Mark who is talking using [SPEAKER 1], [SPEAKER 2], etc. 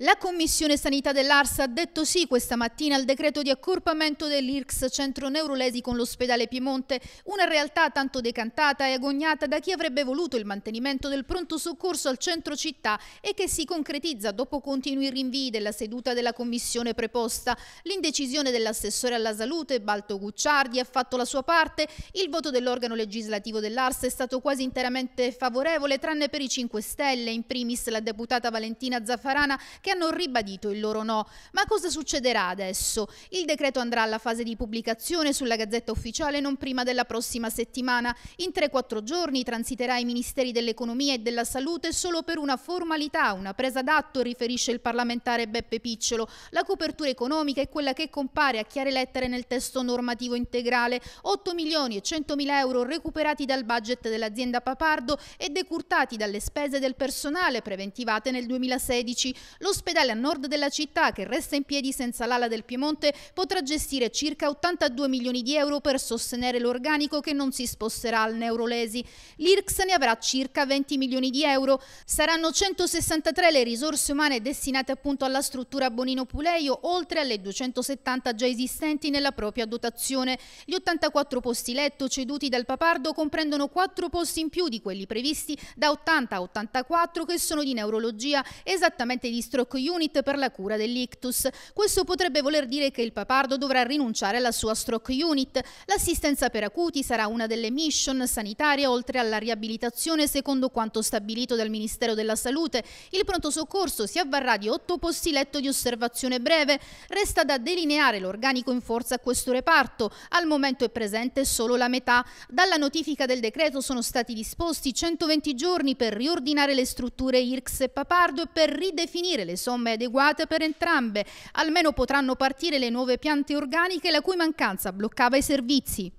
[SPEAKER 1] La Commissione Sanità dell'Arsa ha detto sì questa mattina al decreto di accorpamento dell'IRCS Centro Neurolesi con l'ospedale Piemonte, una realtà tanto decantata e agognata da chi avrebbe voluto il mantenimento del pronto soccorso al centro città e che si concretizza dopo continui rinvii della seduta della Commissione preposta. L'indecisione dell'assessore alla salute Balto Gucciardi ha fatto la sua parte, il voto dell'organo legislativo dell'Arsa è stato quasi interamente favorevole tranne per i 5 Stelle, in primis la deputata Valentina Zaffarana che hanno ribadito il loro no. Ma cosa succederà adesso? Il decreto andrà alla fase di pubblicazione sulla Gazzetta Ufficiale non prima della prossima settimana. In 3-4 giorni transiterà ai Ministeri dell'Economia e della Salute solo per una formalità, una presa d'atto, riferisce il parlamentare Beppe Picciolo. La copertura economica è quella che compare a chiare lettere nel testo normativo integrale. 8 milioni e 100 mila euro recuperati dal budget dell'azienda Papardo e decurtati dalle spese del personale preventivate nel 2016. Lo L'ospedale a nord della città, che resta in piedi senza l'ala del Piemonte, potrà gestire circa 82 milioni di euro per sostenere l'organico che non si sposterà al Neurolesi. L'IRCS ne avrà circa 20 milioni di euro. Saranno 163 le risorse umane destinate appunto alla struttura Bonino Puleio, oltre alle 270 già esistenti nella propria dotazione. Gli 84 posti letto ceduti dal Papardo comprendono 4 posti in più di quelli previsti da 80 a 84 che sono di neurologia, esattamente di stroke Sherlock Unit per la cura dell'ictus. Questo potrebbe voler dire che il papardo dovrà rinunciare alla sua stroke unit. L'assistenza per acuti sarà una delle mission sanitarie oltre alla riabilitazione secondo quanto stabilito dal Ministero della Salute. Il pronto soccorso si avvarrà di otto posti letto di osservazione breve. Resta da delineare l'organico in forza a questo reparto. Al momento è presente solo la metà. Dalla notifica del decreto sono stati disposti 120 giorni per riordinare le strutture IRCS e Papardo e per ridefinire le somme adeguate per entrambe. Almeno potranno partire le nuove piante organiche la cui mancanza bloccava i servizi.